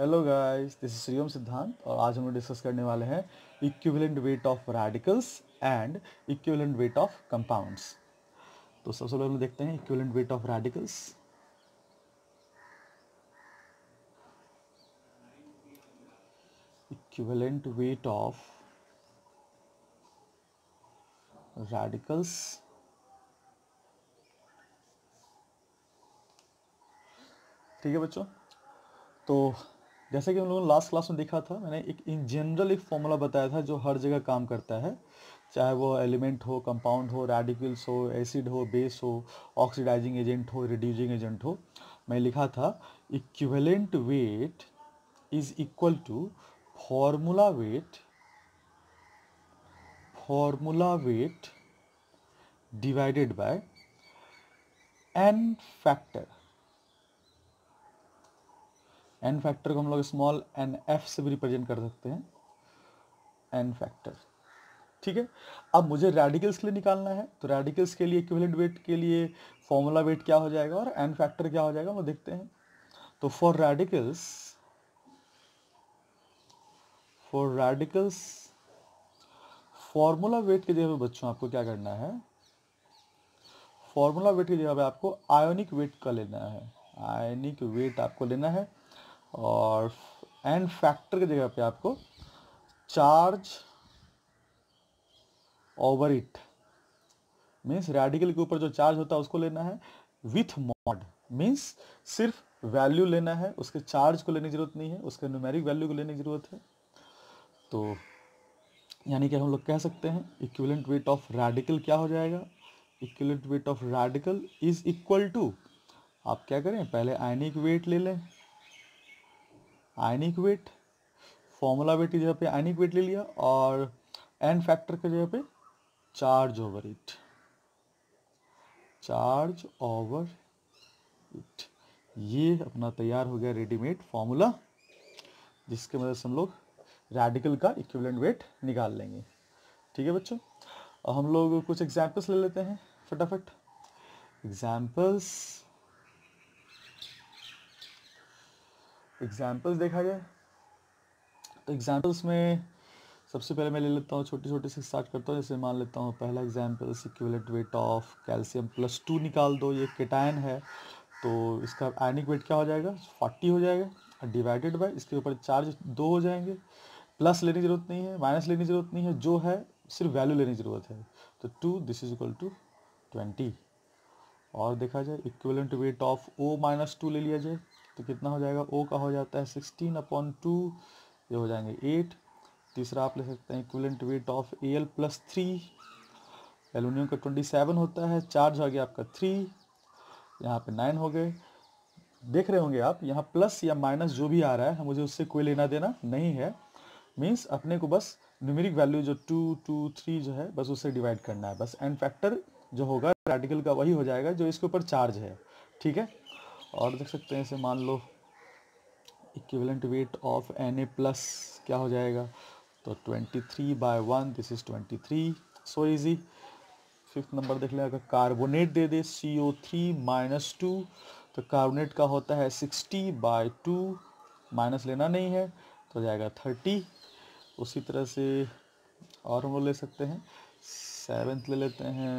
hello guys this is श्रीम सिद्धांत और आज हम लोग डिस्कस करने वाले हैं equivalent weight of radicals and equivalent weight of compounds तो सबसे पहले हम देखते हैं equivalent weight of radicals equivalent weight of radicals ठीक है बच्चों तो जैसे कि हम लोगों ने लास्ट क्लास में देखा था मैंने एक इन जनरल एक फॉर्मूला बताया था जो हर जगह काम करता है चाहे वो एलिमेंट हो कंपाउंड हो रेडिकल्स हो एसिड हो बेस हो ऑक्सीडाइजिंग एजेंट हो रिड्यूजिंग एजेंट हो मैं लिखा था equivalent weight is equal to formula weight formula weight divided by n factor n factor को हम लोग स्मॉल एन एफ से भी रिप्रेजेंट कर सकते हैं एन फैक्टर ठीक है अब मुझे रेडिकल्स के लिए निकालना है तो रेडिकल्स के लिए इक्विवेलेंट वेट के लिए फॉर्मूला वेट क्या हो जाएगा और एन फैक्टर क्या हो जाएगा वो देखते हैं तो for radicals for radicals formula weight की जगह पे बच्चों आपको क्या करना है फॉर्मूला वेट की जगह पे आपको आयोनिक वेट का लेना है आयोनिक वेट आपको लेना है और एंड फैक्टर की जगह पे आपको charge over it means radical के ऊपर जो चार्ज होता है उसको लेना है विथ मॉड मीन्स सिर्फ वैल्यू लेना है उसके चार्ज को लेने की ज़रूरत नहीं है उसके न्यूमेरिक वैल्यू को लेने की ज़रूरत है तो यानी कि हम लोग कह सकते हैं इक्वलेंट वेट ऑफ रेडिकल क्या हो जाएगा equivalent weight of radical is equal to आप क्या करें पहले आयनिक वेट ले लें आयनिक वेट फॉर्मूला वेट की जगह पे आयनिक वेट ले लिया और एन फैक्टर की जगह पे charge over it charge over it ये अपना तैयार हो गया रेडीमेड फॉर्मूला जिसके मदद से हम लोग रेडिकल का इक्विवेलेंट वेट निकाल लेंगे ठीक है बच्चों अब हम लोग कुछ एग्जाम्पल्स ले लेते हैं फटाफट एग्जाम्पल्स एग्जाम्पल्स देखा जाए तो एग्जाम्पल्स में सबसे पहले मैं ले लेता हूँ छोटे छोटे से स्टार्ट करता हूँ जैसे मान लेता हूँ पहला example calculate weight of calcium plus two निकाल दो ये केटायन है तो इसका आयनिक वेट क्या हो जाएगा फोर्टी हो जाएगा डिवाइडेड बाय इसके ऊपर चार्ज दो हो जाएंगे प्लस लेने की ज़रूरत नहीं है माइनस लेने की ज़रूरत नहीं है जो है सिर्फ वैल्यू लेने की ज़रूरत है तो two this is equal to twenty और देखा जाए equivalent weight of O minus two ले लिया जाए तो कितना हो जाएगा ओ का हो जाता है सिक्सटीन अपॉन टू ये हो जाएंगे एट तीसरा आप ले सकते हैं equivalent weight of A L plus three aluminium का ट्वेंटी सेवन होता है चार्ज हो गया आपका थ्री यहाँ पे नाइन हो गए देख रहे होंगे आप यहाँ प्लस या माइनस जो भी आ रहा है मुझे उससे कोई लेना देना नहीं है मीन्स अपने को बस न्यूमेरिक वैल्यू जो टू टू थ्री जो है बस उससे डिवाइड करना है बस एंड फैक्टर जो होगा आर्टिकल का वही हो जाएगा जो इसके ऊपर चार्ज है ठीक है और देख सकते हैं इसे मान लो equivalent weight of N A plus क्या हो जाएगा तो twenty three by one this is twenty three so easy fifth number देख लें अगर कार्बोनेट दे दे C O three minus two तो कार्बोनेट का होता है सिक्सटी बाय टू माइनस लेना नहीं है तो जाएगा थर्टी उसी तरह से और हम ले सकते हैं सेवेंथ ले लेते हैं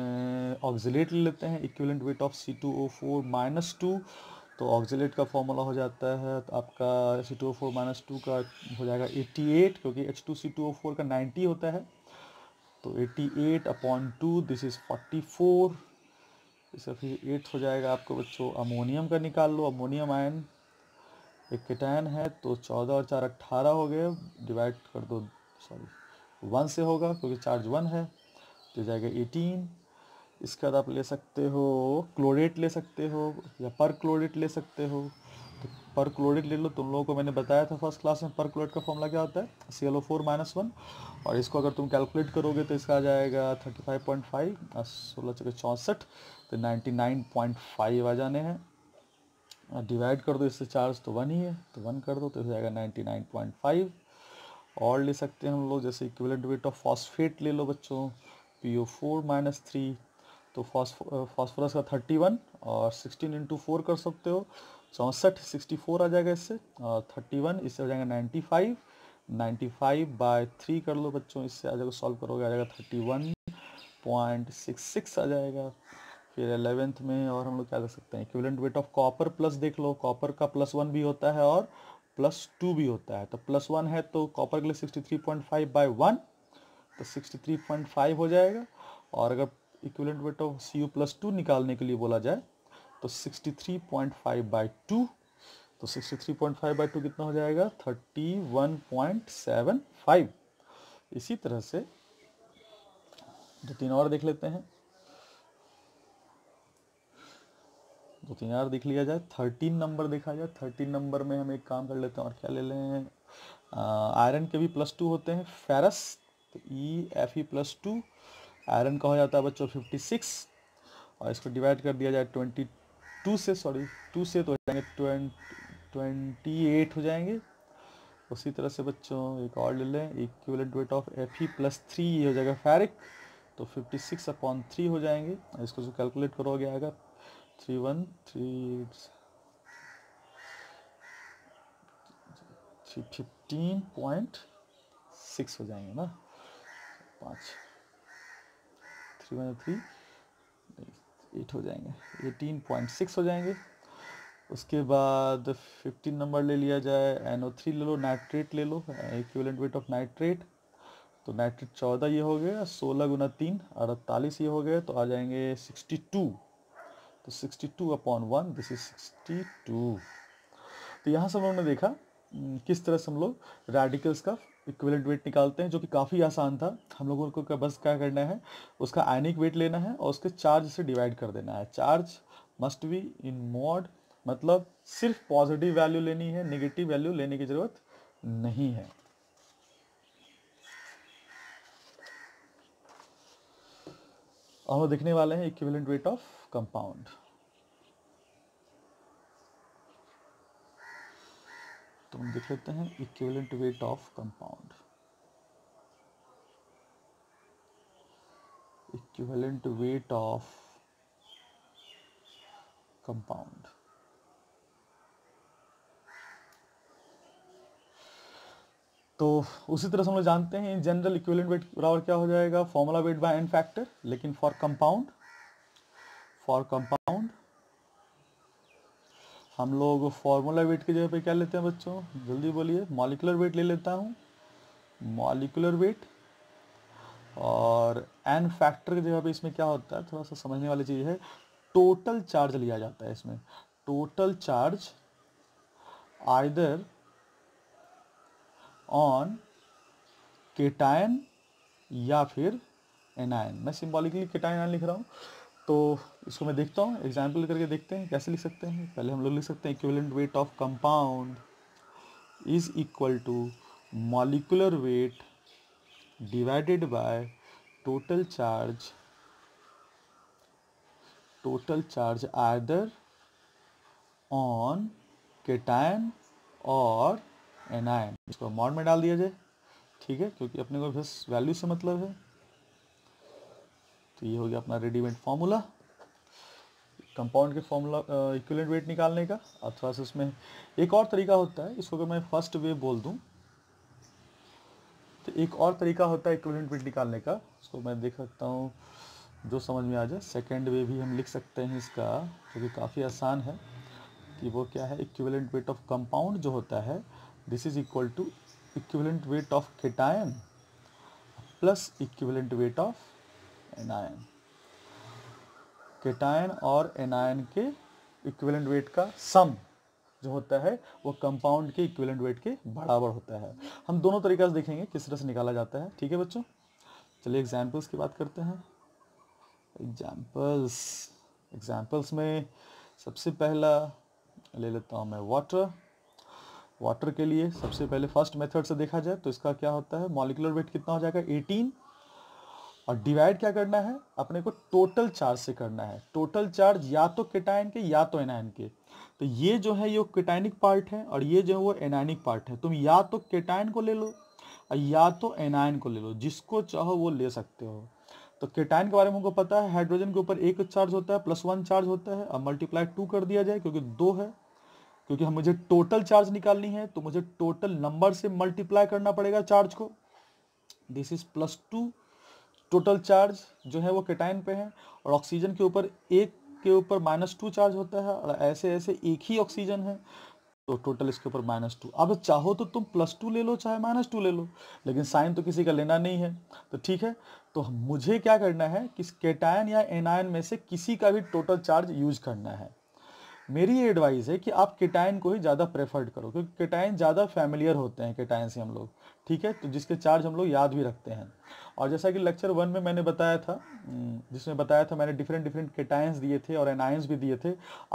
ऑक्जिलेट ले लेते हैं equivalent weight of C two O four minus two तो ऑक्जिलेट का फॉर्मूला हो जाता है तो आपका C two O four minus two का हो जाएगा एट्टी एट क्योंकि H two C two O four का नाइन्टी होता है तो eighty eight upon two this is forty four इसका फिर एट हो जाएगा आपको बच्चों अमोनियम का निकाल लो अमोनियम आयन एक केटायन है तो चौदह और चार अट्ठारह हो गए डिवाइड कर दो सॉरी वन से होगा क्योंकि चार्ज वन है तो जाएगा एटीन इसके बाद आप ले सकते हो क्लोरेट ले सकते हो या पर क्लोरेट ले सकते हो तो पर क्लोरेट ले लो तुम लोगों को मैंने बताया था फर्स्ट क्लास में पर क्लोरेट का फॉर्मूला क्या होता है C L O four minus one और इसको अगर तुम कैलकुलेट करोगे तो इसका आ जाएगा थर्टी फाइव पॉइंट फाइव सोलह चौके चौंसठ तो नाइन्टी नाइन पॉइंट फाइव आ जाने हैं डिवाइड कर दो इससे चार्ज तो वन ही है तो वन कर दो तो हो जाएगा नाइन्टी नाइन पॉइंट फाइव और ले सकते हैं हम लोग जैसे इक्विवेलेंट वेट ऑफ फॉस्फेट ले लो बच्चों P O four minus three तो फॉस्फोरस का थर्टी वन और सिक्सटीन इंटू फोर कर सकते हो चौंसठ सिक्सटी फोर आ जाएगा इससे थर्टी वन इससे हो जाएगा ninety five ninety five by three कर लो बच्चों इससे आ जाएगा सॉल्व करोगे आ जाएगा thirty one point six six आ जाएगा फिर एलेवेंथ में और हम लोग क्या कर सकते हैं equivalent weight of copper plus देख लो कॉपर का प्लस वन भी होता है और प्लस टू भी होता है तो प्लस वन है तो कॉपर के लिए sixty three point five by one तो सिक्सटी थ्री पॉइंट फाइव हो जाएगा और अगर equivalent weight of C U plus two निकालने के लिए बोला जाए तो sixty three point five by two तो sixty three point five by two कितना हो जाएगा thirty one point seven five इसी तरह से दो तीन और देख लेते हैं दो तीन और देख लिया जाए थर्टीन नंबर देखा जाए थर्टीन नंबर में हम एक काम कर लेते हैं और क्या ले लें आयरन के भी प्लस टू होते हैं फेरस तो E F E plus two iron का हो जाता है बच्चों फिफ्टी सिक्स और इसको डिवाइड कर दिया जाए ट्वेंटी टू से सॉरी टू से तो हो जाएंगे ट्वेंटी एट हो जाएंगे उसी तरह से बच्चों एक और ले लें equivalent weight of F E plus three ये हो जाएगा फैरिक तो फिफ्टी सिक्स अपॉन थ्री हो जाएंगे इसको जो कैलकुलेट करोगे आएगा three one three fifteen point six हो जाएंगे ना पाँच थ्री वन थ्री एट हो जाएंगे एटीन पॉइंट सिक्स हो जाएंगे उसके बाद फिफ्टीन नंबर ले लिया जाए एन ओ थ्री ले लो नाइट्रेट ले लो इक्विवेलेंट वेट ऑफ नाइट्रेट तो नाइट्रेट चौदह ये हो गया सोलह गुना तीन अड़तालीस ये हो गए तो आ जाएंगे सिक्सटी टू तो sixty two upon one this is sixty two तो यहाँ से हम लोगों ने देखा हम्म, किस तरह से हम लोग रेडिकल्स का इक्वलेंट वेट निकालते हैं जो कि काफ़ी आसान था हम लोगों को बस क्या करना है उसका आयनिक वेट लेना है और उसके चार्ज से डिवाइड कर देना है charge must be in mode मतलब सिर्फ पॉजिटिव वैल्यू लेनी है नेगेटिव वैल्यू लेने की ज़रूरत नहीं है और देखने वाले हैं इक्विवेलेंट वेट ऑफ कंपाउंड तो हम देख लेते हैं equivalent weight of compound equivalent weight of compound तो उसी तरह से हम लोग जानते हैं जनरल इक्विवेलेंट वेट बराबर क्या हो जाएगा formula weight by n factor लेकिन फॉर कंपाउंड फॉर कंपाउंड हम लोग फॉर्मूला वेट की जगह पे क्या लेते हैं बच्चों जल्दी बोलिए मॉलिकुलर वेट ले लेता हूँ मॉलिकुलर वेट और एन फैक्टर की जगह पे इसमें क्या होता है थोड़ा सा समझने वाली चीज़ है टोटल चार्ज लिया जाता है इसमें total charge either on cation या फिर एनायन मैं सिंबॉलिकली केटाइन लिख रहा हूँ तो इसको मैं देखता हूँ एग्जाम्पल करके देखते हैं कैसे लिख सकते हैं पहले हम लोग लिख सकते हैं equivalent weight of compound is equal to molecular weight divided by total charge total charge either on cation और एनायन इसको अमाउंट में डाल दिया जाए ठीक है क्योंकि अपने को बस वैल्यू से मतलब है तो ये हो गया अपना रेडीमेड फार्मूला कंपाउंड के फॉर्मूला इक्वलेंट वेट निकालने का अथवा से उसमें एक और तरीका होता है इसको अगर मैं फर्स्ट वे बोल दूं तो एक और तरीका होता है इक्वलेंट वेट निकालने का उसको मैं देख सकता हूँ जो समझ में आ जाए सेकेंड वे भी हम लिख सकते हैं इसका जो तो काफ़ी आसान है कि वो क्या है इक्वलेंट वेट ऑफ कंपाउंड जो होता है this is equal to equivalent weight of cation plus equivalent weight of anion cation और एनायन के इक्विवेलेंट वेट का सम जो होता है वो कंपाउंड के इक्विवेलेंट वेट के बराबर होता है हम दोनों तरीक़े से देखेंगे किस तरह से निकाला जाता है ठीक है बच्चों चलिए एग्जाम्पल्स की बात करते हैं एग्जांपल्स एग्जांपल्स में सबसे पहला ले लेता हूँ मैं वाटर वाटर के लिए सबसे पहले फर्स्ट मेथड से देखा जाए तो इसका क्या होता है मॉलिकुलर वेट कितना हो जाएगा एटीन और डिवाइड क्या करना है अपने को टोटल चार्ज से करना है टोटल चार्ज या तो केटाइन के या तो एनायन के तो ये जो है ये केटाइनिक पार्ट है और ये जो है वो एनायनिक पार्ट है तुम या तो केटाइन को ले लो और या तो एनायन को ले लो जिसको चाहो वो ले सकते हो तो केटाइन के बारे में हमको पता है हाइड्रोजन के ऊपर एक चार्ज होता है प्लस वन चार्ज होता है अब मल्टीप्लाई टू कर दिया जाए क्योंकि दो है क्योंकि हम मुझे टोटल चार्ज निकालनी है तो मुझे टोटल नंबर से मल्टीप्लाई करना पड़ेगा चार्ज को this is plus two total charge जो है वो केटाइन पे है और ऑक्सीजन के ऊपर एक के ऊपर माइनस टू चार्ज होता है और ऐसे ऐसे एक ही ऑक्सीजन है तो टोटल इसके ऊपर माइनस टू अब चाहो तो तुम प्लस टू ले लो चाहे माइनस टू ले लो लेकिन साइन तो किसी का लेना नहीं है तो ठीक है तो मुझे क्या करना है कि केटायन या एनायन में से किसी का भी टोटल चार्ज यूज करना है मेरी ये एडवाइस है कि आप किटाइन को ही ज़्यादा प्रेफर्ड करो क्योंकि किटाइन ज़्यादा फैमिलियर होते हैं किटाइन से हम लोग ठीक है तो जिसके चार्ज हम लोग याद भी रखते हैं और जैसा कि लेक्चर वन में मैंने बताया था हम्म, जिसमें बताया था मैंने डिफरेंट डिफरेंट किटाइंस दिए थे और एनाइंस भी दिए थे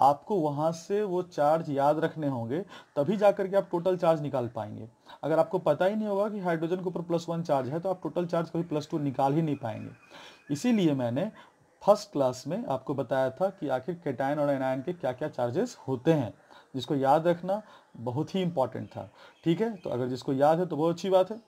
आपको वहाँ से वो चार्ज याद रखने होंगे तभी जा करके आप टोटल चार्ज निकाल पाएंगे अगर आपको पता ही नहीं होगा कि हाइड्रोजन के ऊपर प्लस वन चार्ज है तो आप टोटल चार्ज कभी प्लस टू निकाल ही नहीं पाएंगे इसीलिए मैंने फर्स्ट क्लास में आपको बताया था कि आखिर कैटाइन और एनायन के क्या क्या चार्जेस होते हैं जिसको याद रखना बहुत ही इंपॉर्टेंट था ठीक है तो अगर जिसको याद है तो बहुत अच्छी बात है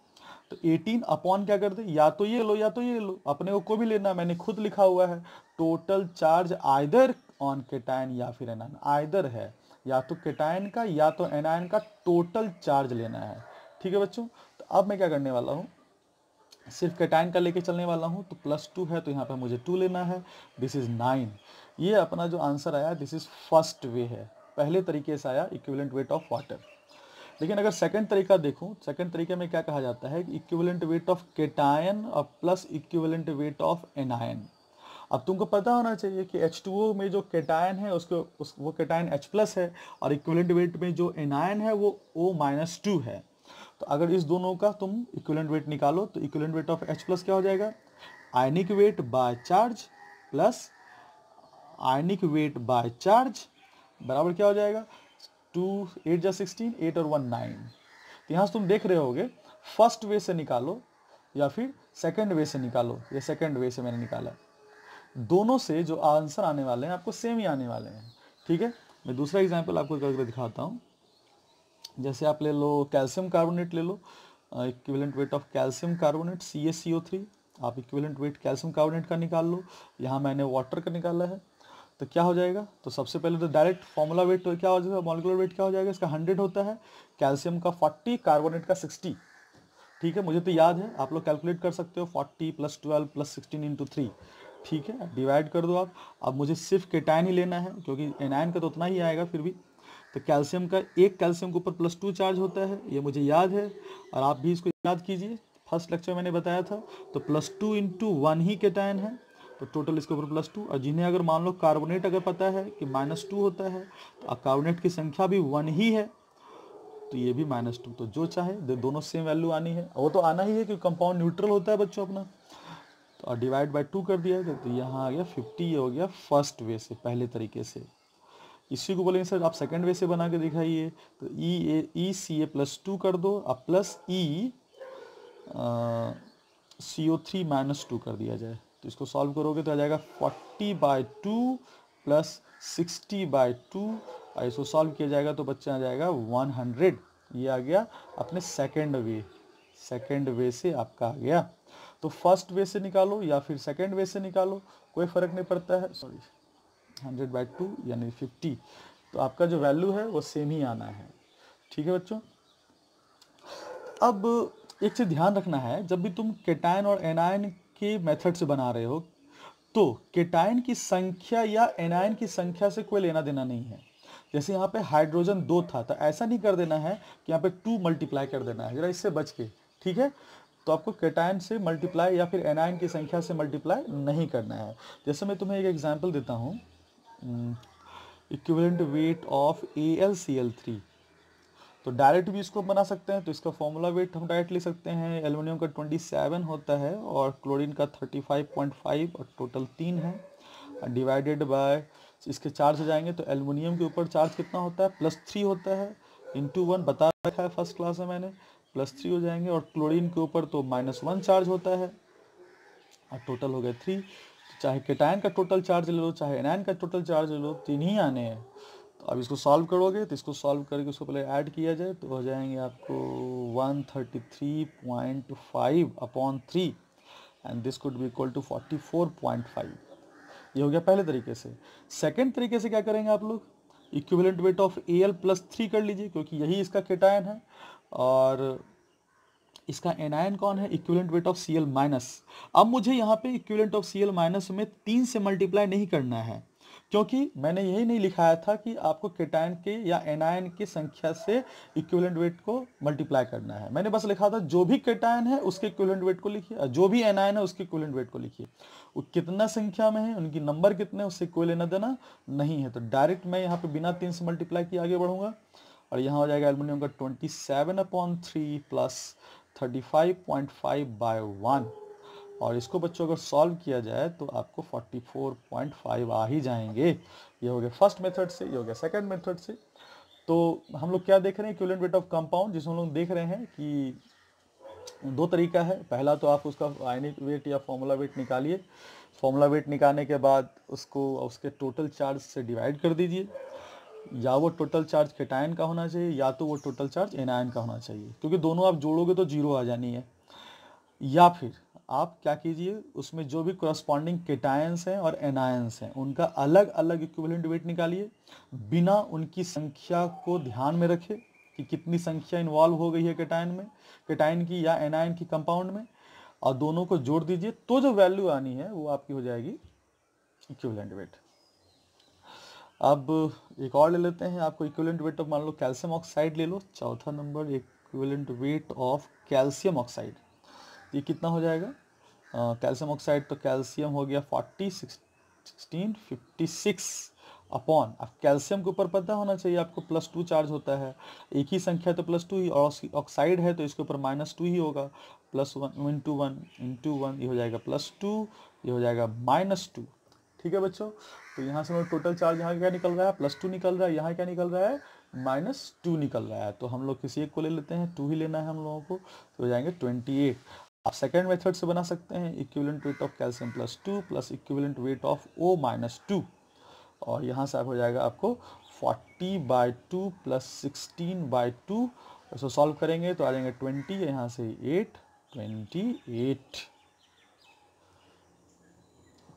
तो 18 अपॉन क्या करते या तो ये लो या तो ये लो अपने को भी लेना मैंने खुद लिखा हुआ है total charge either on cation या फिर एनायन आयदर है या तो केटाइन का या तो एनायन का टोटल चार्ज लेना है ठीक है बच्चों तो अब मैं क्या करने वाला हूँ सिर्फ कैटाइन का लेके चलने वाला हूँ तो प्लस टू है तो यहाँ पर मुझे टू लेना है दिस इज़ नाइन ये अपना जो आंसर आया दिस इज़ फर्स्ट वे है पहले तरीके से आया इक्विवेलेंट वेट ऑफ वाटर लेकिन अगर सेकंड तरीका देखूँ सेकंड तरीके में क्या कहा जाता है इक्विवेलेंट वेट ऑफ केटायन और plus equivalent weight of anion अब तुमको पता होना चाहिए कि एच में जो केटायन है उसको उस वो केटायन H प्लस है और इक्विवेलेंट वेट में जो एनायन है वो O माइनस टू है तो अगर इस दोनों का तुम इक्वलेंट वेट निकालो तो equivalent weight of H plus क्या हो जाएगा ionic weight by charge plus ionic weight by charge बराबर क्या हो जाएगा टू एट जा सिक्सटीन एट और वन नाइन तो यहाँ से तुम देख रहे होगे फर्स्ट वे से निकालो या फिर सेकेंड वे से निकालो ये सेकेंड वे से मैंने निकाला दोनों से जो आंसर आने वाले हैं आपको सेम ही आने वाले हैं ठीक है मैं दूसरा एग्जाम्पल आपको करके दिखाता हूँ जैसे आप ले लो कैल्शियम कार्बोनेट ले लो equivalent weight of calcium carbonate C S C O three आप इक्विवेलेंट वेट कैल्शियम कार्बोनेट का निकाल लो यहाँ मैंने वाटर का निकाला है तो क्या हो जाएगा तो सबसे पहले तो डायरेक्ट फॉर्मूला वेट क्या हो जाएगा मॉलिकुलर वेट क्या हो जाएगा इसका हंड्रेड होता है कैल्शियम का फोर्टी कार्बोनेट का सिक्सटी ठीक है मुझे तो याद है आप लोग कैलकुलेट कर सकते हो forty plus twelve plus sixteen into three ठीक है डिवाइड कर दो आप अब मुझे सिर्फ केटाइन ही लेना है क्योंकि एनाइन का तो उतना ही आएगा फिर भी तो कैल्शियम का एक कैल्शियम के ऊपर प्लस टू चार्ज होता है ये मुझे याद है और आप भी इसको याद कीजिए फर्स्ट लेक्चर मैंने बताया था तो प्लस टू इंटू वन ही केटायन है तो टोटल इसके ऊपर प्लस टू और जिन्हें अगर मान लो कार्बोनेट अगर पता है कि माइनस टू होता है तो कार्बोनेट की संख्या भी वन ही है तो ये भी माइनस टू तो जो चाहे दोनों सेम वैल्यू आनी है वो तो आना ही है क्योंकि कंपाउंड न्यूट्रल होता है बच्चों अपना तो डिवाइड बाई टू कर दिया तो यहाँ आ गया फिफ्टी ये हो गया फर्स्ट वे से पहले तरीके से इसी को बोलेंगे सर आप सेकंड वे से बना के दिखाइए तो ई ए ई सी ए प्लस टू कर दो अब plus E C O three minus two कर दिया जाए तो इसको सॉल्व करोगे तो आ जाएगा forty by two plus sixty by two और इसको सॉल्व किया जाएगा तो बच्चा आ जाएगा वन हंड्रेड ये आ गया अपने सेकेंड वे सेकेंड वे से आपका आ गया तो फर्स्ट वे से निकालो या फिर सेकेंड वे से निकालो कोई फ़र्क नहीं पड़ता है सॉरी हंड्रेड बाई टू यानी फिफ्टी तो आपका जो वैल्यू है वो सेम ही आना है ठीक है बच्चों अब एक चीज़ ध्यान रखना है जब भी तुम केटाइन और एनाइन के मेथड से बना रहे हो तो केटाइन की संख्या या एनाइन की संख्या से कोई लेना देना नहीं है जैसे यहाँ पे हाइड्रोजन दो था तो ऐसा नहीं कर देना है कि यहाँ पे टू मल्टीप्लाई कर देना है जरा इससे बच के ठीक है तो आपको केटाइन से मल्टीप्लाई या फिर एनाइन की संख्या से मल्टीप्लाई नहीं करना है जैसे मैं तुम्हें एक एग्जाम्पल देता हूँ equivalent weight of A L C L three तो डायरेक्ट भी इसको बना सकते हैं तो इसका फॉर्मूला वेट हम डायरेक्ट ले सकते हैं एलुमिनियम का ट्वेंटी सेवन होता है और क्लोरीन का थर्टी फाइव पॉइंट फाइव और टोटल तीन है डिवाइडेड बाय इसके चार्ज जाएंगे तो एलुमिनियम के ऊपर चार्ज कितना होता है प्लस थ्री होता है इंटू वन बता रखा है फर्स्ट क्लास में मैंने प्लस थ्री हो जाएंगे और क्लोरीन के ऊपर तो माइनस वन चार्ज होता है और टोटल हो गया थ्री चाहे केटायन का टोटल चार्ज ले लो चाहे एनायन का टोटल चार्ज ले लो तीन ही आने हैं तो अब इसको सॉल्व करोगे तो इसको सॉल्व करके उसको पहले ऐड किया जाए तो हो जाएंगे आपको 133.5 upon three and this could be equal to five ये हो गया पहले तरीके से सेकेंड तरीके से क्या करेंगे आप लोग equivalent weight of A L plus three कर लीजिए क्योंकि यही इसका केटायन है और इसका एनायन कौन है equivalent weight of C L minus अब मुझे यहाँ पे equivalent of C L minus में तीन से मल्टीप्लाई नहीं करना है क्योंकि मैंने यही नहीं लिखाया था कि आपको केटायन के या एनायन की संख्या से इक्वलेंट वेट को मल्टीप्लाई करना है मैंने बस लिखा था जो भी केटायन है उसके इक्वलेंट वेट को लिखिए जो भी एनायन है उसके इक्वलेंट वेट को लिखिए वो कितना संख्या में है उनकी नंबर कितने उससे कोई लेना देना नहीं है तो डायरेक्ट मैं यहाँ पे बिना तीन से मल्टीप्लाई किए आगे बढ़ूंगा और यहाँ हो जाएगा एल्यूमिनियम का twenty seven upon three plus 35.5 by one और इसको बच्चों अगर सॉल्व किया जाए तो आपको 44.5 आ ही जाएंगे ये हो गया फर्स्ट मेथड से ये हो गया सेकंड मेथड से तो हम लोग क्या देख रहे हैं क्यूलेंट वेट ऑफ कंपाउंड जिसमें हम लोग देख रहे हैं कि दो तरीका है पहला तो आप उसका आयनिक वेट या फॉर्मूला वेट निकालिए फॉर्मूला वेट निकालने के बाद उसको उसके टोटल चार्ज से डिवाइड कर दीजिए या वो टोटल चार्ज केटायन का होना चाहिए या तो वो टोटल चार्ज एनायन का होना चाहिए क्योंकि दोनों आप जोड़ोगे तो जीरो आ जानी है या फिर आप क्या कीजिए उसमें जो भी कॉरस्पॉन्डिंग केटायंस हैं और एनायंस हैं उनका अलग अलग इक्विवेलेंट वेट निकालिए बिना उनकी संख्या को ध्यान में रखे कि कितनी संख्या इन्वॉल्व हो गई है केटायन में केटायन की या एनायन की कंपाउंड में और दोनों को जोड़ दीजिए तो जो वैल्यू आनी है वो आपकी हो जाएगी इक्विवेलेंट वेट अब एक और ले लेते हैं आपको इक्वलेंट वेट ऑफ मान लो कैल्शियम ऑक्साइड ले लो चौथा number equivalent weight of calcium oxide ये कितना हो जाएगा कैल्शियम uh, ऑक्साइड तो कैल्शियम हो गया forty sixteen fifty six upon अब कैल्शियम के ऊपर पता होना चाहिए आपको प्लस टू चार्ज होता है एक ही संख्या तो प्लस टू ही और ऑक्साइड है तो इसके ऊपर माइनस टू ही होगा plus one into one into one ये हो जाएगा प्लस टू ये हो जाएगा माइनस टू ठीक है बच्चों तो यहाँ से टोटल चार्ज यहाँ क्या निकल रहा है प्लस टू निकल रहा है यहाँ क्या निकल रहा है माइनस टू निकल रहा है तो हम लोग किसी एक को ले लेते हैं टू ही लेना है हम लोगों को तो हो जाएंगे ट्वेंटी एट आप सेकेंड मेथड से बना सकते हैं equivalent weight of calcium plus two plus equivalent weight of O minus two और यहाँ से आप हो जाएगा आपको forty by two plus sixteen by two इसको सॉल्व करेंगे तो आ जाएंगे ट्वेंटी यहाँ से eight twenty eight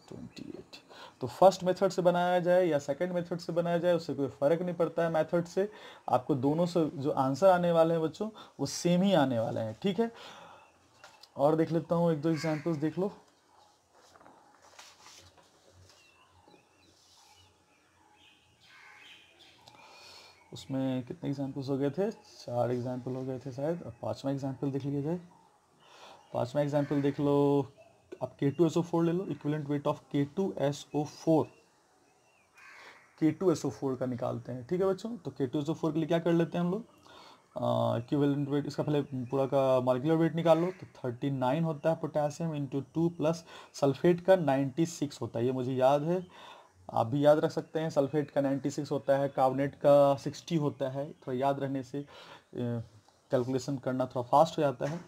twenty eight तो फर्स्ट मेथड से बनाया जाए या सेकंड मेथड से बनाया जाए उससे कोई फ़र्क नहीं पड़ता है मेथड से आपको दोनों से जो आंसर आने वाले हैं बच्चों वो सेम ही आने वाले हैं ठीक है और देख लेता हूँ एक दो एग्जाम्पल्स देख लो उसमें कितने एग्जाम्पल्स हो गए थे चार एग्जाम्पल हो गए थे शायद अब पाँचवा एग्जाम्पल देख लिया जाए पाँचवा एग्जाम्पल देख लो आप के टू एस ओ फोर ले लो equivalent weight of K two S O four K two S O four का निकालते हैं ठीक है बच्चों तो K two S O four के लिए क्या कर लेते हैं हम लोग इक्विवेलेंट वेट इसका पहले पूरा का मालिकुलर वेट निकाल लो तो थर्टी नाइन होता है potassium into two plus sulphate का नाइन्टी सिक्स होता है ये मुझे याद है आप भी याद रख सकते हैं सल्फेट का नाइन्टी सिक्स होता है कार्बोनेट का सिक्सटी होता है थोड़ा याद रहने से कैलकुलेशन करना थोड़ा फास्ट हो जाता है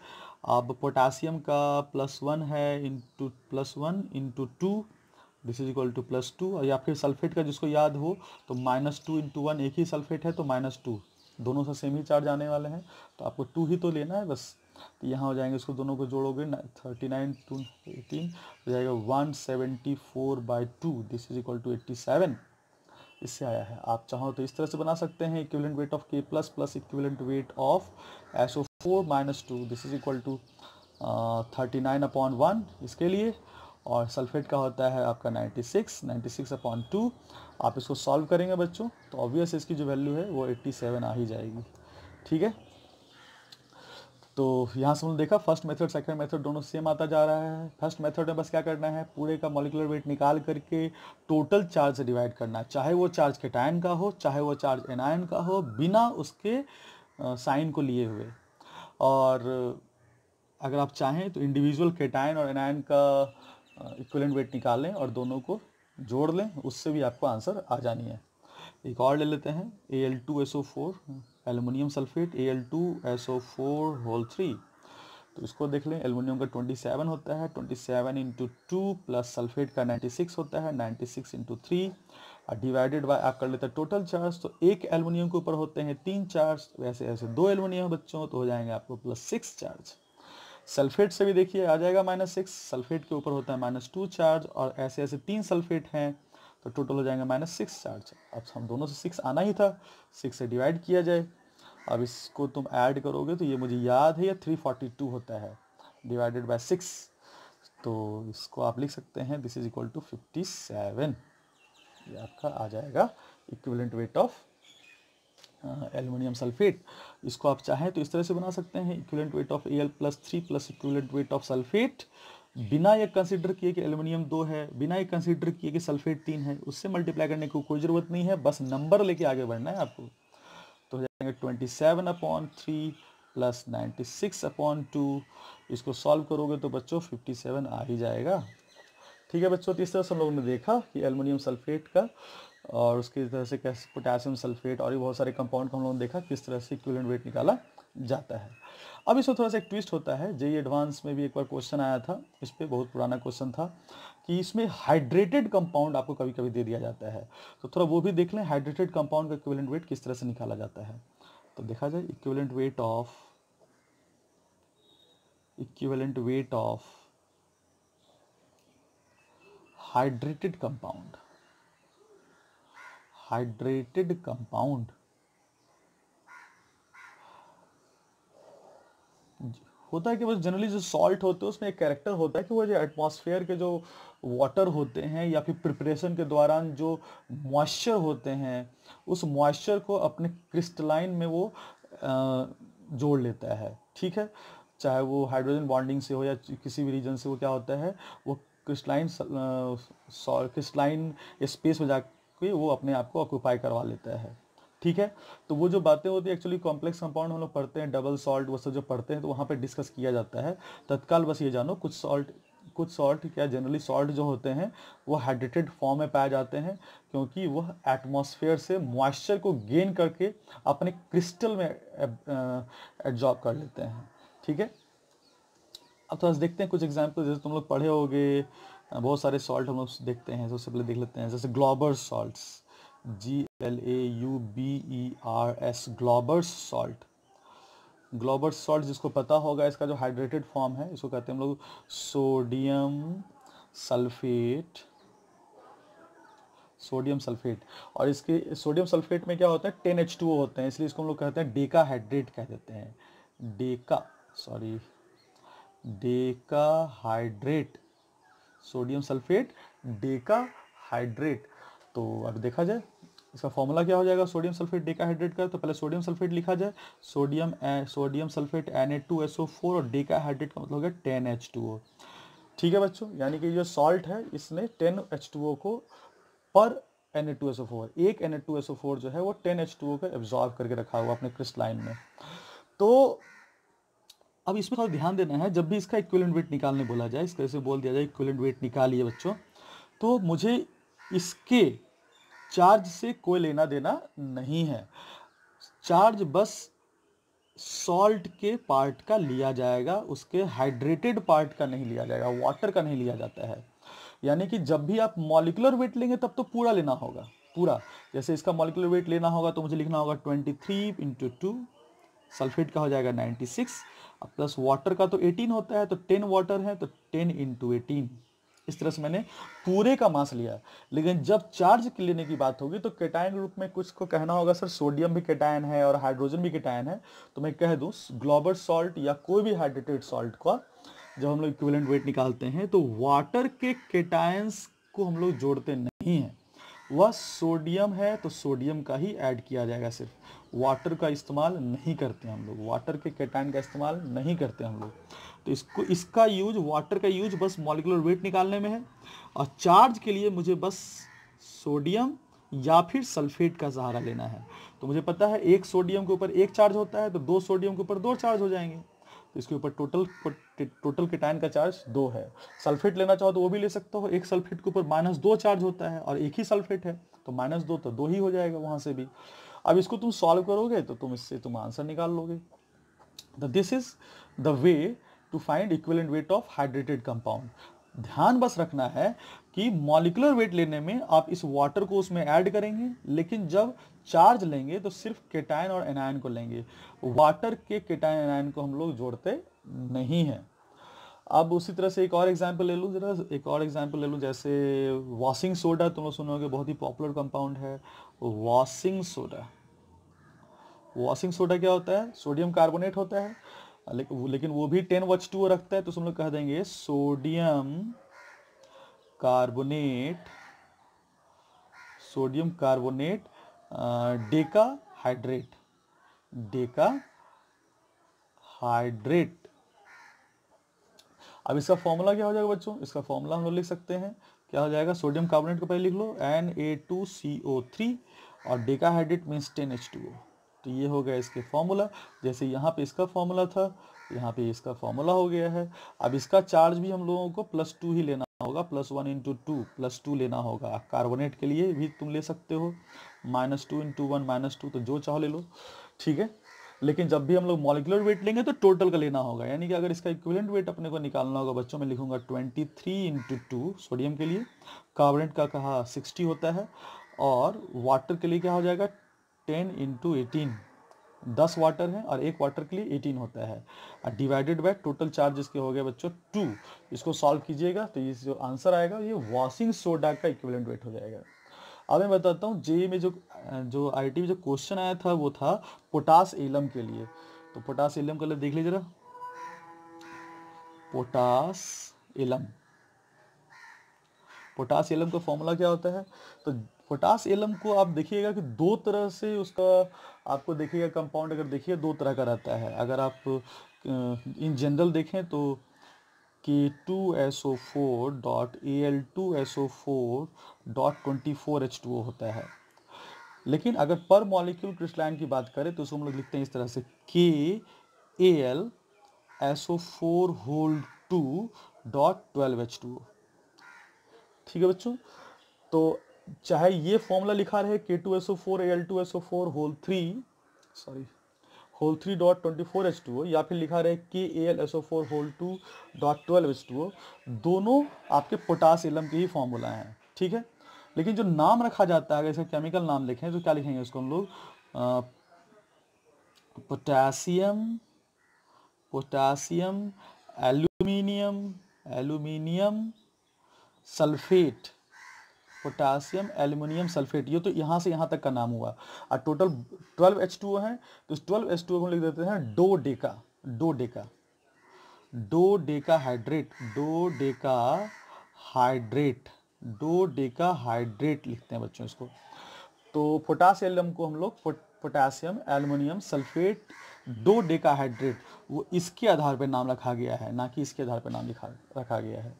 अब पोटासियम का प्लस वन है into plus one into two this is equal to plus two या फिर सल्फेट का जिसको याद हो तो माइनस टू इंटू वन एक ही सल्फेट है तो माइनस टू दोनों से सेम ही चार्ज आने वाले हैं तो आपको टू ही तो लेना है बस तो यहाँ हो जाएंगे इसको दोनों को जोड़ोगे थर्टी नाइन टू एटीन हो जाएगा one seventy four by two this is equal to eighty seven इससे आया है आप चाहो तो इस तरह से बना सकते हैं equivalent weight of K plus plus equivalent weight of SO four minus two this is equal to thirty nine upon one इसके लिए और सल्फेट का होता है आपका ninety six ninety six upon two आप इसको सॉल्व करेंगे बच्चों तो ऑब्वियस इसकी जो वैल्यू है वो एट्टी सेवन आ ही जाएगी ठीक है तो यहाँ से हमने देखा फर्स्ट मेथड सेकंड मेथड दोनों सेम आता जा रहा है फर्स्ट मेथड में बस क्या करना है पूरे का मॉलिकुलर वेट निकाल करके टोटल चार्ज से डिवाइड करना है चाहे वो चार्ज कैटायन का हो चाहे वो चार्ज एनायन का हो बिना उसके साइन uh, को लिए हुए और अगर आप चाहें तो इंडिविजुअल केटाइन और एनायन का इक्वलेंट वेट निकालें और दोनों को जोड़ लें उससे भी आपको आंसर आ जानी है एक और ले लेते हैं A L two S O four aluminium sulphate A L two S O four whole three तो इसको देख लें एलमिनियम का ट्वेंटी सेवन होता है twenty seven into two plus sulphate का नाइन्टी सिक्स होता है नाइन्टी सिक्स इंटू थ्री और डिवाइडेड बाय आप कर लेते हैं टोटल चार्ज तो एक एलमिनियम के ऊपर होते हैं तीन चार्ज वैसे तो ऐसे दो एलमोनियम बच्चों तो हो जाएंगे आपको प्लस सिक्स चार्ज सल्फेट से भी देखिए आ जाएगा माइनस सिक्स सल्फेट के ऊपर होता है माइनस टू चार्ज और ऐसे ऐसे तीन सल्फेट हैं तो टोटल हो जाएंगे माइनस सिक्स चार्ज अब हम दोनों से सिक्स आना ही था सिक्स से डिवाइड किया जाए अब इसको तुम ऐड करोगे तो ये मुझे याद है ये थ्री फोर्टी टू होता है डिवाइडेड बाय सिक्स तो इसको आप लिख सकते हैं this is equal to fifty seven ये आपका आ जाएगा equivalent weight of aluminium sulphate इसको आप चाहें तो इस तरह से बना सकते हैं equivalent weight of A L plus three plus equivalent weight of sulphate बिना ये कंसीडर किए कि एल्युमिनियम दो है बिना ये कंसीडर किए कि सल्फेट तीन है उससे मल्टीप्लाई करने की को कोई ज़रूरत नहीं है बस नंबर लेके आगे बढ़ना है आपको तो हो जाएंगे twenty seven upon three plus ninety six upon two इसको सॉल्व करोगे तो बच्चों फिफ्टी सेवन आ ही जाएगा ठीक है बच्चों तीसरे तो इस तरह से हम लोगों ने देखा कि एलमिनियम सल्फेट का और उसकी तरह से कैसे पोटासियम सल्फेट और भी बहुत सारे कंपाउंड को हम लोगों ने देखा किस तरह से इक्विवेलेंट वेट निकाला जाता है अब इसमें थोड़ा सा एक ट्विस्ट होता है जेई एडवांस e में भी एक बार क्वेश्चन आया था इस पर बहुत पुराना क्वेश्चन था कि इसमें हाइड्रेटेड कंपाउंड आपको कभी कभी दे दिया जाता है तो थोड़ा वो भी देख लें हाइड्रेटेड कंपाउंड का इक्विवेलेंट वेट किस तरह से निकाला जाता है तो देखा जाए equivalent weight of equivalent weight of hydrated compound hydrated compound होता है कि बस जनरली जो सॉल्ट होते हैं उसमें एक कैरेक्टर होता है कि वो जो एटमॉस्फेयर के जो वाटर होते हैं या फिर प्रिपरेशन के दौरान जो मॉइस्चर होते हैं उस मॉइस्चर को अपने क्रिस्टलाइन में वो जोड़ लेता है ठीक है चाहे वो हाइड्रोजन बॉन्डिंग से हो या किसी भी रीजन से वो क्या होता है वो क्रिस्टलाइन क्रिस्टलाइन स्पेस में जाके वो अपने आप को ऑक्यूपाई करवा लेता है ठीक है तो वो जो बातें होती है एक्चुअली कॉम्प्लेक्स कंपाउंड हम लोग पढ़ते हैं डबल सॉल्ट वो सब जो पढ़ते हैं तो वहाँ पे डिस्कस किया जाता है तत्काल बस ये जानो कुछ सॉल्ट कुछ सॉल्ट क्या जनरली सॉल्ट जो होते हैं वो हाइड्रेटेड फॉर्म में पाए जाते हैं क्योंकि वह एटमोसफेयर से मॉइस्चर को गेन करके अपने क्रिस्टल में एब्जॉर्ब कर लेते हैं ठीक है अब थोड़ा तो देखते हैं कुछ एग्जाम्पल जैसे तुम लोग पढ़े होगे बहुत सारे सॉल्ट हम लोग देखते हैं सबसे पहले देख लेते हैं जैसे Glauber salt G L A U B E R S Glauber salt Glauber salt जिसको पता होगा इसका जो हाइड्रेटेड फॉर्म है इसको कहते हैं हम लोग सोडियम सल्फेट सोडियम सल्फेट और इसके सोडियम सल्फेट में क्या होता है टेन एच टू होते हैं इसलिए इसको हम लोग कहते हैं डेका हाइड्रेट कह देते हैं deca sorry decahydrate sodium sulphate decahydrate तो अब देखा जाए इसका फॉर्मूला क्या हो जाएगा सोडियम सल्फेट डेकाहाइड्रेट का तो पहले सोडियम सल्फेट लिखा जाए sodium sodium sulphate N H two S O four और डेकाहाइड्रेट का मतलब हो गया टेन एच टू ओ ठीक है बच्चों यानी कि जो सॉल्ट है इसने टेन एच टू ओ को पर N A two S O four एक N two S O four जो है वो टेन एच टू ओ का एब्जॉर्व करके रखा हुआ अपने क्रिस्टलाइन में तो अब इसमें थोड़ा ध्यान देना है जब भी इसका इक्वलेंट वेट निकालने बोला जाए इसका ऐसे बोल दिया जाए इक्वलेंट वेट निकालिए बच्चों तो मुझे इसके चार्ज से कोई लेना देना नहीं है चार्ज बस सॉल्ट के पार्ट का लिया जाएगा उसके हाइड्रेटेड पार्ट का नहीं लिया जाएगा वाटर का नहीं लिया जाता है यानी कि जब भी आप मॉलिकुलर वेट लेंगे तब तो पूरा लेना होगा पूरा जैसे इसका मॉलिकुलर वेट लेना होगा तो मुझे लिखना होगा twenty three into two sulphate का हो जाएगा नाइन्टी सिक्स प्लस वाटर का तो 18 होता है तो 10 वाटर है तो 10 इंटू एटीन इस तरह से मैंने पूरे का मास लिया लेकिन जब चार्ज लेने की बात होगी तो केटायन रूप में कुछ को कहना होगा सर सोडियम भी केटायन है और हाइड्रोजन भी केटायन है तो मैं कह दूँ ग्लोबर सॉल्ट या कोई भी हाइड्रेटेड सॉल्ट का जब हम लोग इक्विवेलेंट वेट निकालते हैं तो वाटर के केटायंस को हम लोग जोड़ते नहीं हैं वह सोडियम है तो सोडियम का ही ऐड किया जाएगा सिर्फ वाटर का इस्तेमाल नहीं करते हम लोग वाटर के कैटाइन का इस्तेमाल नहीं करते हम लोग तो इसको इसका यूज वाटर का यूज बस मॉलिकुलर वेट निकालने में है और चार्ज के लिए मुझे बस सोडियम या फिर सल्फेट का सहारा लेना है तो मुझे पता है एक सोडियम के ऊपर एक चार्ज होता है तो दो सोडियम के ऊपर दो चार्ज हो जाएंगे तो इसके ऊपर टोटल टोटल केटाइन का चार्ज दो है सल्फेट लेना चाहो तो वो भी ले सकते हो एक सल्फेट के ऊपर माइनस दो चार्ज होता है और एक ही सल्फेट है तो माइनस दो तो दो ही हो जाएगा वहाँ से भी अब इसको तुम सॉल्व करोगे तो तुम इससे तुम आंसर निकाल लोगे the this is the way to find equivalent weight of hydrated compound ध्यान बस रखना है कि मॉलिकुलर वेट लेने में आप इस वाटर को उसमें ऐड करेंगे लेकिन जब चार्ज लेंगे तो सिर्फ केटाइन और एनायन को लेंगे वाटर के केटाइन एनायन को हम लोग जोड़ते नहीं हैं अब उसी तरह से एक और एग्जाम्पल ले लूँ जरा एक और एग्जाम्पल ले लूँ जैसे वॉशिंग सोडा तुम लोग सुनोगे बहुत ही पॉपुलर कंपाउंड है वॉशिंग सोडा वॉशिंग सोडा क्या होता है सोडियम कार्बोनेट होता है लेकिन वो भी टेन वच टू रखता है तो हम लोग कह देंगे sodium carbonate sodium carbonate deca hydrate deca hydrate अब इसका फॉर्मूला क्या हो जाएगा बच्चों इसका फॉर्मूला हम लोग लिख सकते हैं क्या हो जाएगा सोडियम कार्बोनेट को पहले लिख लो N A two C O three और deca hydrate means ten H two O तो ये हो गया इसके फॉर्मूला जैसे यहाँ पे इसका फॉर्मूला था यहाँ पे इसका फॉर्मूला हो गया है अब इसका चार्ज भी हम लोगों को प्लस टू ही लेना होगा plus one into two plus two लेना होगा कार्बोनेट के लिए भी तुम ले सकते हो minus two into one minus two तो जो चाहो ले लो ठीक है लेकिन जब भी हम लोग मॉलिकुलर वेट लेंगे तो टोटल का लेना होगा यानी कि अगर इसका इक्विवेलेंट वेट अपने को निकालना होगा बच्चों में लिखूंगा twenty three into two sodium के लिए कार्बोनेट का कहा सिक्सटी होता है और वाटर के लिए क्या हो जाएगा टेन इंटू एटीन दस वाटर हैं और एक वाटर के लिए एटीन होता है और डिवाइडेड बाय टोटल चार्ज इसके हो गए बच्चों टू इसको सॉल्व कीजिएगा तो ये जो आंसर आएगा ये वॉशिंग सोडा का इक्विवेलेंट वेट हो जाएगा अब मैं बताता हूँ जे में जो जो आई में जो क्वेश्चन आया था वो था पोटास एलम के लिए तो पोटास एलम का लिए देख लीजिए जरा पोटास एलम पोटास एलम का फॉर्मूला क्या होता है तो पोटास एलम को आप देखिएगा कि दो तरह से उसका आपको देखिएगा कंपाउंड अगर देखिए दो तरह का रहता है अगर आप इन जनरल देखें तो K two S O four dot A L two S O four dot twenty four H two O होता है लेकिन अगर पर मॉलिक्यूल क्रिस्टलाइन की बात करें तो उसको हम लोग लिखते हैं इस तरह से K A L S O four whole two dot twelve H two O ठीक है बच्चों तो चाहे ये फॉर्मूला लिखा रहे K two S O four L two S O four whole three sorry whole three dot twenty four H two O या फिर लिखा रहे K A L S O four whole two dot twelve H two O दोनों आपके potash alum के ही formula हैं ठीक है लेकिन जो नाम रखा जाता है अगर इसका केमिकल नाम लिखें तो क्या लिखेंगे इसको हम लोग potassium potassium aluminium aluminium sulphate potassium aluminium sulphate ये तो यहाँ से यहाँ तक का नाम हुआ और टोटल ट्वेल्व एच टू है तो इस ट्वेल्व एच टू को लिख देते हैं dodeca dodeca dodeca hydrate dodeca hydrate dodeca hydrate लिखते हैं बच्चों इसको तो पोटासियम को हम लोग potassium aluminium sulphate dodecahydrate वो इसके आधार पर नाम रखा गया है ना कि इसके आधार पर नाम लिखा रखा गया है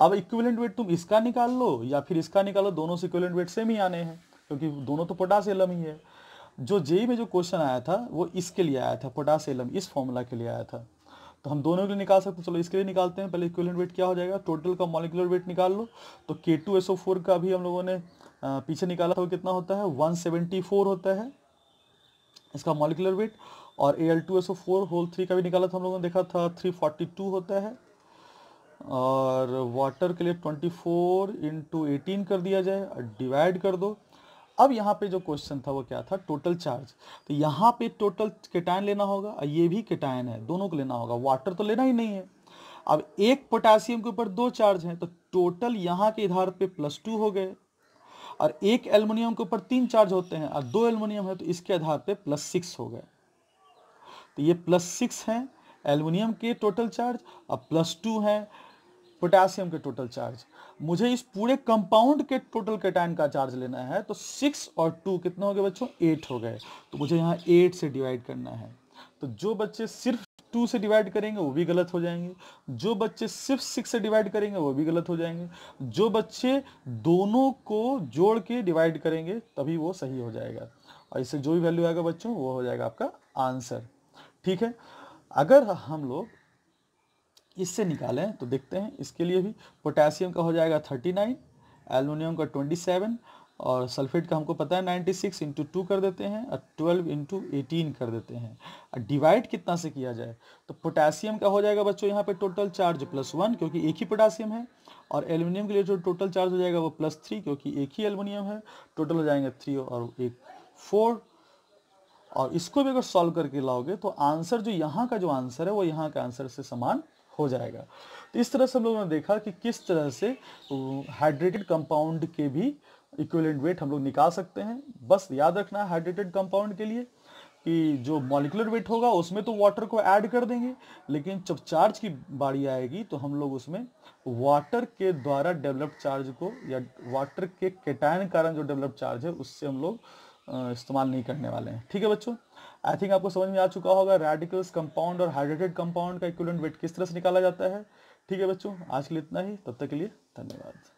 अब इक्विवेलेंट वेट तुम इसका निकाल लो या फिर इसका निकालो दोनों से इक्विवेलेंट वेट सेम ही आने हैं क्योंकि दोनों तो पोटास एलम ही है जो जेई में जो क्वेश्चन आया था वो इसके लिए आया था पोटास एलम इस फॉर्मूला के लिए आया था तो हम दोनों के लिए निकाल सकते चलो इसके लिए निकालते हैं पहले इक्विवेलेंट वेट क्या हो जाएगा टोटल का मॉलिकुलर वेट निकाल लो तो के का भी हम लोगों ने पीछे निकाला था वो कितना होता है वन होता है इसका मॉलिकुलर वेट और A L two S O four whole three का भी निकाला था हम लोगों ने देखा था थ्री फोर्टी टू होता है और वाटर के लिए ट्वेंटी फोर इंटू एटीन कर दिया जाए और डिवाइड कर दो अब यहाँ पे जो क्वेश्चन था वो क्या था टोटल चार्ज तो यहाँ पे टोटल केटायन लेना होगा और ये भी केटायन है दोनों को लेना होगा वाटर तो लेना ही नहीं है अब एक पोटासियम के ऊपर दो चार्ज हैं तो टोटल यहाँ के आधार पे प्लस टू हो गए और एक एल्युमिनियम के ऊपर तीन चार्ज होते हैं और दो एल्युमिनियम है तो इसके आधार पे प्लस सिक्स हो गए तो ये प्लस सिक्स हैं एल्यूमिनियम के टोटल चार्ज और प्लस टू हैं पोटासियम के टोटल चार्ज मुझे इस पूरे कंपाउंड के टोटल कैटाइन का चार्ज लेना है तो सिक्स और टू कितना हो गए बच्चों एट हो गए तो मुझे यहाँ एट से डिवाइड करना है तो जो बच्चे सिर्फ टू से डिवाइड करेंगे वो भी गलत हो जाएंगे जो बच्चे सिर्फ सिक्स से डिवाइड करेंगे वो भी गलत हो जाएंगे जो बच्चे दोनों को जोड़ के डिवाइड करेंगे तभी वो सही हो जाएगा और इससे जो भी वैल्यू आएगा बच्चों वो हो जाएगा आपका आंसर ठीक है अगर हम लोग इससे निकालें तो देखते हैं इसके लिए भी पोटेशियम का हो जाएगा थर्टी नाइन एलमिनियम का ट्वेंटी सेवन और सल्फेट का हमको पता है नाइन्टी सिक्स इंटू टू कर देते हैं और ट्वेल्व इंटू एटीन कर देते हैं और डिवाइड कितना से किया जाए तो पोटेशियम का हो जाएगा बच्चों यहाँ पे टोटल चार्ज प्लस वन क्योंकि एक ही पोटेशियम है और एल्युमिनियम के लिए जो टोटल चार्ज हो जाएगा वो प्लस थ्री क्योंकि एक ही एल्युमिनियम है टोटल हो जाएंगे थ्री और एक फोर और इसको भी अगर सॉल्व करके लाओगे तो आंसर जो यहाँ का जो आंसर है वो यहाँ के आंसर से समान हो जाएगा तो इस तरह से हम लोगों ने देखा कि किस तरह से हाइड्रेटेड कंपाउंड के भी इक्वलेंट वेट हम लोग निकाल सकते हैं बस याद रखना है हाइड्रेटेड कंपाउंड के लिए कि जो मॉलिकुलर वेट होगा उसमें तो वाटर को ऐड कर देंगे लेकिन जब चार्ज की बारी आएगी तो हम लोग उसमें वाटर के द्वारा डेवलप चार्ज को या वाटर के केटायन कारण जो डेवलप चार्ज है उससे हम लोग इस्तेमाल नहीं करने वाले हैं ठीक है बच्चों आई थिंक आपको समझ में आ चुका होगा रेडिकल्स कंपाउंड और हाइड्रेटेड कंपाउंड का इक्वलेंट वेट किस तरह से निकाला जाता है ठीक है बच्चों आज के लिए इतना ही तब तक के लिए धन्यवाद